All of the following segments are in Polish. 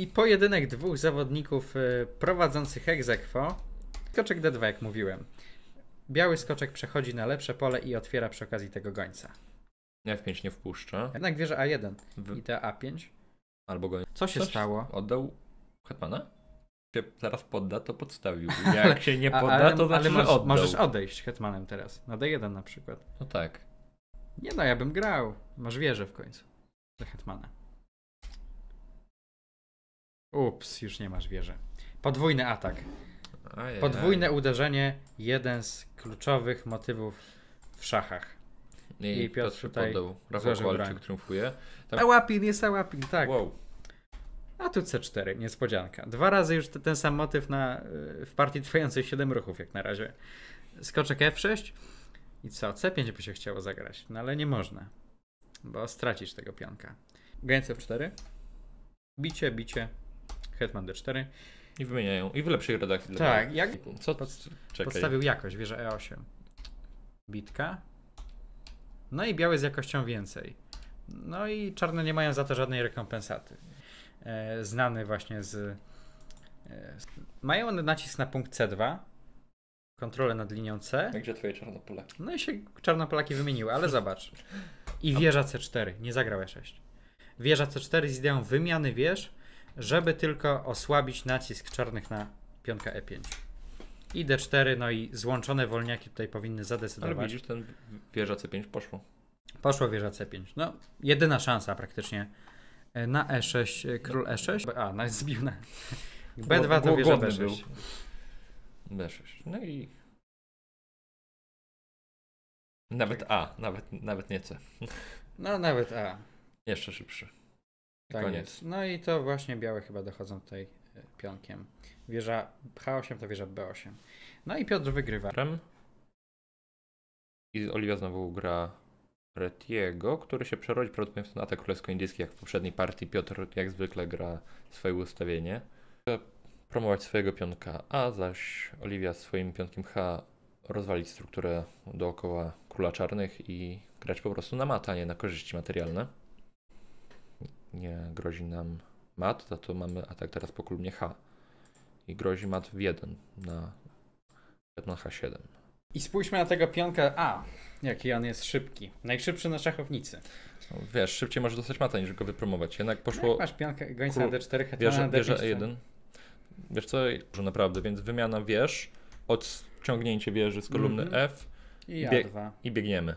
I pojedynek dwóch zawodników y, prowadzących egzekwo. Skoczek D2, jak mówiłem. Biały skoczek przechodzi na lepsze pole i otwiera przy okazji tego gońca. F5 nie wpuszczę. Jednak wieża A1 w... i ta A5. Albo goń. Co się Coś stało? Oddał hetmana? się teraz podda, to podstawił. Jak ale, się nie podda, ale, to znaczy, ale możesz, możesz odejść hetmanem teraz. Na D1 na przykład. No tak. Nie no, ja bym grał. Masz wieżę w końcu. Do hetmana. Ups, już nie masz wieży. Podwójny atak. Ajaj. Podwójne uderzenie, jeden z kluczowych motywów w szachach. I, I Piotr, Piotr tutaj poddał. Rafał Kowalczyk triumfuje. Tam... jest Ałapin, tak. Wow. A tu C4, niespodzianka. Dwa razy już ten sam motyw na, y, w partii trwającej 7 ruchów jak na razie. Skoczek F6 i co? C5 by się chciało zagrać, no ale nie można, bo stracisz tego pionka. Granica F4, bicie, bicie, Hetman D4. I wymieniają. I w lepszej redakcji. Tak, jak Co? Pod, podstawił jakość, wieża E8. Bitka. No i białe z jakością więcej. No i czarne nie mają za to żadnej rekompensaty. E, znany właśnie z... E, z... mają one nacisk na punkt C2, kontrolę nad linią C. Także twoje czarnopolaki. No i się czarnopolaki wymieniły, ale zobacz. I wieża C4, nie zagrała 6. E wieża C4 z ideą wymiany wież żeby tylko osłabić nacisk czarnych na pionka E5. I D4, no i złączone wolniaki tutaj powinny zadecydować. Ale widzisz, ten wieża C5 poszło. Poszło wieża C5. No, jedyna szansa praktycznie e, na E6, e, król E6. A, no zbił na... B2 to wieża B6. Był. B6. No i... Nawet A, nawet, nawet nie C. No, nawet A. Jeszcze szybszy tak koniec. Jest. No i to właśnie białe chyba dochodzą tutaj e, pionkiem. Wieża H8 to wieża B8. No i Piotr wygrywa. I Oliwia znowu gra Retiego, który się przerodzi prawdopodobnie w ten atak królewsko-indyjski, jak w poprzedniej partii. Piotr jak zwykle gra swoje ustawienie. Promować swojego pionka A, zaś Oliwia swoim pionkiem H rozwalić strukturę dookoła króla czarnych i grać po prostu na mata, nie na korzyści materialne nie grozi nam mat, za to mamy atak teraz po kolumnie H. I grozi mat w 1 na na H7. I spójrzmy na tego pionka A, jaki on jest szybki. Najszybszy na szachownicy. No, wiesz, szybciej może dostać mata niż go wypromować. Jednak no poszło... No, masz pionkę gońca na D4, hetmana na d E1. Tak? Wiesz co, że naprawdę, więc wymiana wież, odciągnięcie wieży z kolumny mm -hmm. F i, i biegniemy.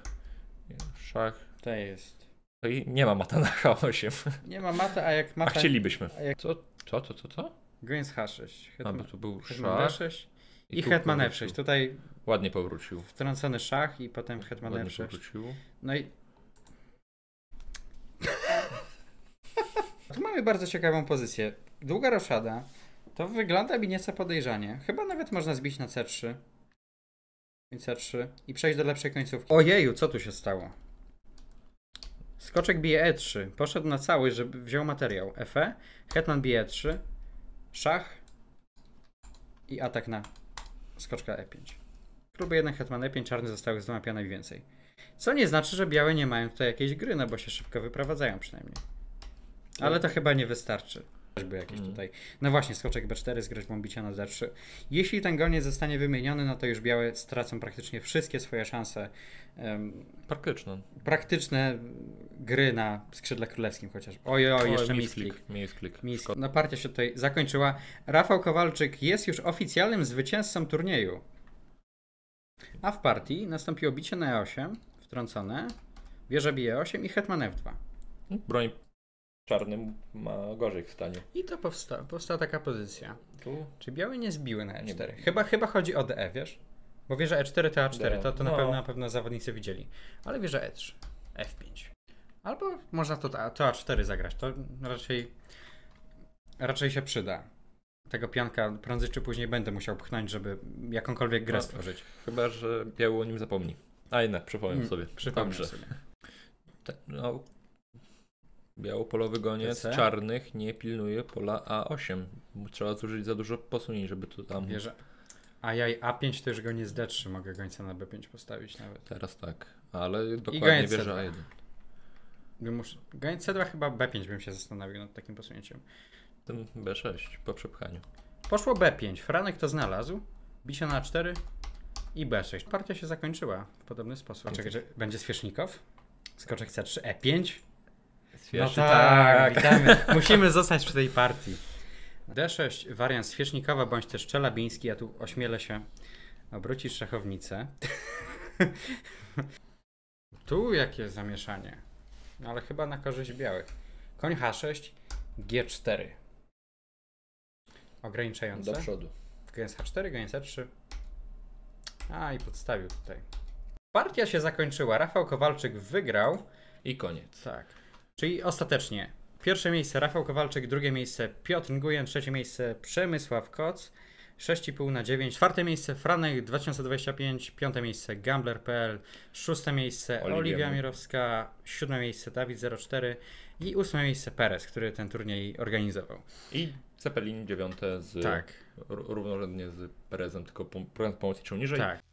Szach. To jest. To no i nie ma mata na H8. Nie ma mata, a jak mata... A chcielibyśmy. A jak... Co? Co? Co? Co? co? Green H6. Hetman, a, tu był Hetman szach. 6 i, i Hetman F6. Tutaj... Ładnie powrócił. Wtrącony szach i potem Hetman Ładnie F6. Ładnie Powrócił. No i... tu mamy bardzo ciekawą pozycję. Długa roszada. To wygląda mi nieco podejrzanie. Chyba nawet można zbić na C3. I C3. I przejść do lepszej końcówki. Ojeju, co tu się stało? Skoczek bije E3. Poszedł na cały, żeby wziął materiał. Efe. Hetman bije 3 e Szach. I atak na skoczka E5. Próbuję jednak hetman E5, czarny został z dwoma pianami więcej. Co nie znaczy, że białe nie mają tutaj jakiejś gry, no bo się szybko wyprowadzają przynajmniej. Ale to chyba nie wystarczy. By jakieś mm. tutaj. No właśnie, skoczek B4 z groźbą bicia na D3. Jeśli ten goniec zostanie wymieniony, no to już białe stracą praktycznie wszystkie swoje szanse. Um, praktyczne. Praktyczne gry na skrzydle królewskim chociaż. Oj, oj, jeszcze misklik. Misklik. Mis no partia się tutaj zakończyła. Rafał Kowalczyk jest już oficjalnym zwycięzcą turnieju. A w partii nastąpiło bicie na E8, wtrącone, wieża bije 8 e i hetman F2. Broń Czarny ma gorzej w stanie. I to powsta powstała taka pozycja. Tu? Czy białe nie zbiły na E4? E chyba, chyba chodzi o DE, wiesz? Bo wieża E4 to A4, D. to, to no. na, pewno, na pewno zawodnicy widzieli. Ale wieża E3, F5. Albo można to, to A4 zagrać, to raczej, raczej się przyda. Tego pianka prędzej czy później będę musiał pchnąć, żeby jakąkolwiek grę no, stworzyć. Chyba, że biały o nim zapomni. A jednak, przypomnę mm, sobie. Przypomnę Dobrze. sobie. no, Białopolowy goniec PC? czarnych nie pilnuje pola A8. Trzeba zużyć za dużo posunięć, żeby to tam. Wierzę. A ja A5 to już go nie z D3 mogę gońca na B5 postawić nawet. Teraz tak, ale dokładnie wieża A1. Muszę... Goniec C2 chyba B5 bym się zastanowił nad takim posunięciem. Tym B6 po przepchaniu. Poszło B5. Franek to znalazł. Bicie na A4 i B6. Partia się zakończyła w podobny sposób. Poczekaj, będzie Swiesznikow? Skoczek C3, E5 no tak, tak. Musimy zostać przy tej partii. D6, wariant świecznikowa bądź też czelabiński, ja tu ośmielę się obrócić szachownicę. tu jakie zamieszanie. No ale chyba na korzyść białych. Koń H6, G4. Ograniczające. Do przodu. Gęs H4, gęs H3. A i podstawił tutaj. Partia się zakończyła. Rafał Kowalczyk wygrał. I koniec. Tak. Czyli ostatecznie pierwsze miejsce Rafał Kowalczyk, drugie miejsce Piotr Nguyen, trzecie miejsce Przemysław Koc, 6,5 na 9, czwarte miejsce Franek 2025, piąte miejsce Gambler.pl, szóste miejsce Oliwia, Oliwia Mirowska, siódme miejsce Dawid04 i ósme miejsce Perez, który ten turniej organizował. I Zeppelin dziewiąte z tak. równorzędnie z Perezem, tylko po, po, po, niżej. Tak.